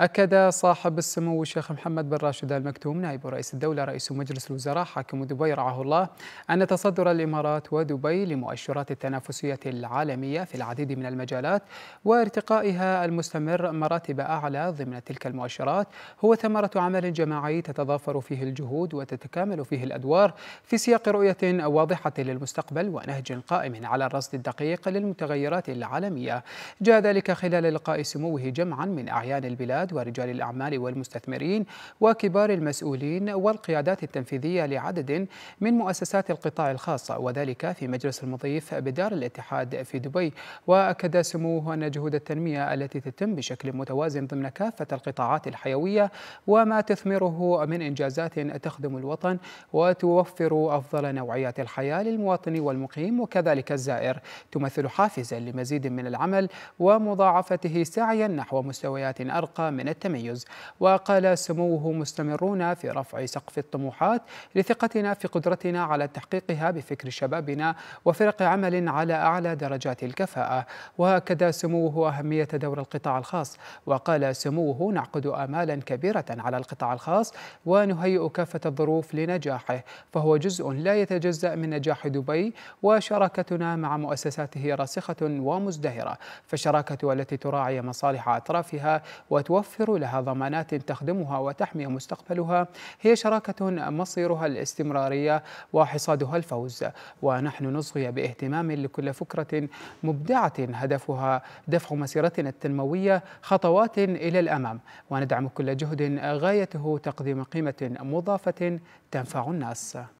أكد صاحب السمو الشيخ محمد بن راشد آل مكتوم نائب رئيس الدولة رئيس مجلس الوزراء حاكم دبي رعاه الله أن تصدر الإمارات ودبي لمؤشرات التنافسية العالمية في العديد من المجالات وارتقائها المستمر مراتب أعلى ضمن تلك المؤشرات هو ثمرة عمل جماعي تتضافر فيه الجهود وتتكامل فيه الأدوار في سياق رؤية واضحة للمستقبل ونهج قائم على الرصد الدقيق للمتغيرات العالمية جاء ذلك خلال لقاء سموه جمعا من أعيان البلاد الشركات ورجال الأعمال والمستثمرين وكبار المسؤولين والقيادات التنفيذية لعدد من مؤسسات القطاع الخاص وذلك في مجلس المضيف بدار الاتحاد في دبي وأكد سموه أن جهود التنمية التي تتم بشكل متوازن ضمن كافة القطاعات الحيوية وما تثمره من إنجازات تخدم الوطن وتوفر أفضل نوعيات الحياة للمواطن والمقيم وكذلك الزائر تمثل حافزا لمزيد من العمل ومضاعفته سعيا نحو مستويات أرقى من التميز وقال سموه مستمرون في رفع سقف الطموحات لثقتنا في قدرتنا على تحقيقها بفكر شبابنا وفرق عمل على أعلى درجات الكفاءة وهكذا سموه أهمية دور القطاع الخاص وقال سموه نعقد آمالا كبيرة على القطاع الخاص ونهيئ كافة الظروف لنجاحه فهو جزء لا يتجزأ من نجاح دبي وشراكتنا مع مؤسساته راسخة ومزدهرة فالشراكة التي تراعي مصالح أطرافها وتوفر توفر لها ضمانات تخدمها وتحمي مستقبلها هي شراكة مصيرها الاستمرارية وحصادها الفوز ونحن نصغي باهتمام لكل فكرة مبدعة هدفها دفع مسيرتنا التنموية خطوات إلى الأمام وندعم كل جهد غايته تقديم قيمة مضافة تنفع الناس